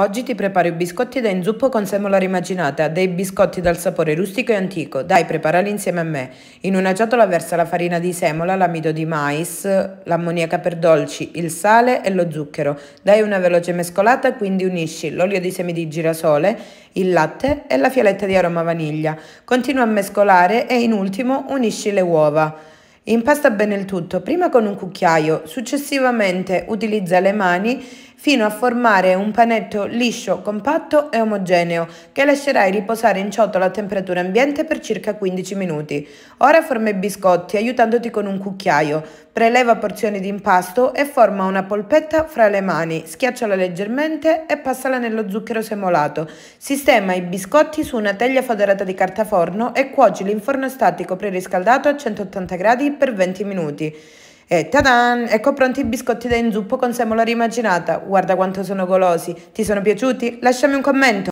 Oggi ti preparo i biscotti da inzuppo con semola rimaginata, dei biscotti dal sapore rustico e antico. Dai, preparali insieme a me. In una ciotola versa la farina di semola, l'amido di mais, l'ammoniaca per dolci, il sale e lo zucchero. Dai una veloce mescolata, quindi unisci l'olio di semi di girasole, il latte e la fialetta di aroma vaniglia. Continua a mescolare e in ultimo unisci le uova. Impasta bene il tutto, prima con un cucchiaio, successivamente utilizza le mani fino a formare un panetto liscio, compatto e omogeneo che lascerai riposare in ciotola a temperatura ambiente per circa 15 minuti. Ora forma i biscotti aiutandoti con un cucchiaio. Preleva porzioni di impasto e forma una polpetta fra le mani, schiacciala leggermente e passala nello zucchero semolato. Sistema i biscotti su una teglia foderata di carta forno e cuocili in forno statico preriscaldato a 180 gradi per 20 minuti. E tadan! Ecco pronti i biscotti da inzuppo con semola rimaginata. Guarda quanto sono golosi. Ti sono piaciuti? Lasciami un commento.